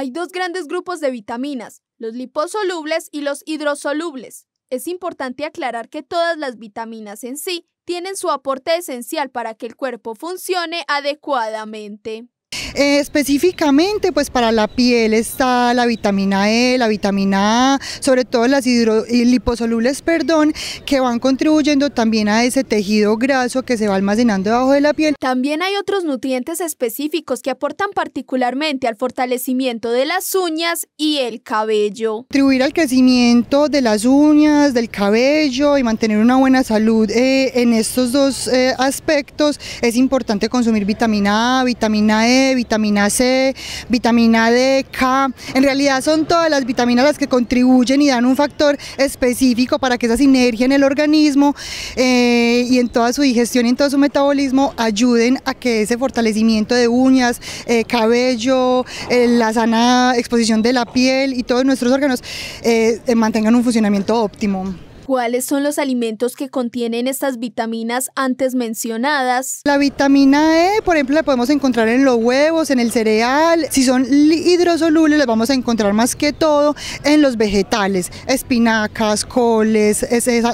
Hay dos grandes grupos de vitaminas, los liposolubles y los hidrosolubles. Es importante aclarar que todas las vitaminas en sí tienen su aporte esencial para que el cuerpo funcione adecuadamente. Eh, específicamente, pues para la piel está la vitamina E, la vitamina A, sobre todo las hidro, eh, liposolubles, perdón, que van contribuyendo también a ese tejido graso que se va almacenando debajo de la piel. También hay otros nutrientes específicos que aportan particularmente al fortalecimiento de las uñas y el cabello. Contribuir al crecimiento de las uñas, del cabello y mantener una buena salud eh, en estos dos aspectos es importante consumir vitamina A, vitamina E, vitamina C, vitamina D, K. En realidad son todas las vitaminas las que contribuyen y dan un factor específico para que esa sinergia en el organismo eh, y en toda su digestión y en todo su metabolismo ayuden a que ese fortalecimiento de uñas, eh, cabello, eh, la sana exposición de la piel y todos nuestros órganos mantengan un funcionamiento óptimo. ¿Cuáles son los alimentos que contienen estas vitaminas antes mencionadas? La vitamina E, por ejemplo, la podemos encontrar en los huevos, en el cereal. Si son hidrosolubles, las vamos a encontrar más que todo en los vegetales, espinacas, coles,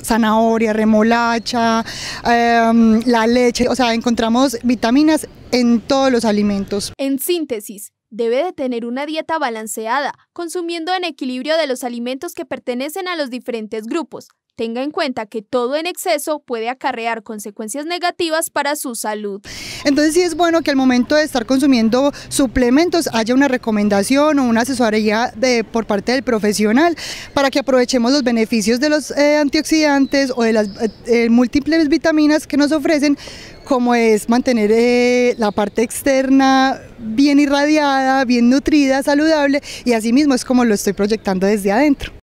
zanahoria, remolacha, em, la leche. O sea, encontramos vitaminas en todos los alimentos. En síntesis, debe de tener una dieta balanceada, consumiendo en equilibrio de los alimentos que pertenecen a los diferentes grupos, Tenga en cuenta que todo en exceso puede acarrear consecuencias negativas para su salud. Entonces sí es bueno que al momento de estar consumiendo suplementos haya una recomendación o una asesoría de, por parte del profesional para que aprovechemos los beneficios de los eh, antioxidantes o de las eh, múltiples vitaminas que nos ofrecen como es mantener eh, la parte externa bien irradiada, bien nutrida, saludable y asimismo es como lo estoy proyectando desde adentro.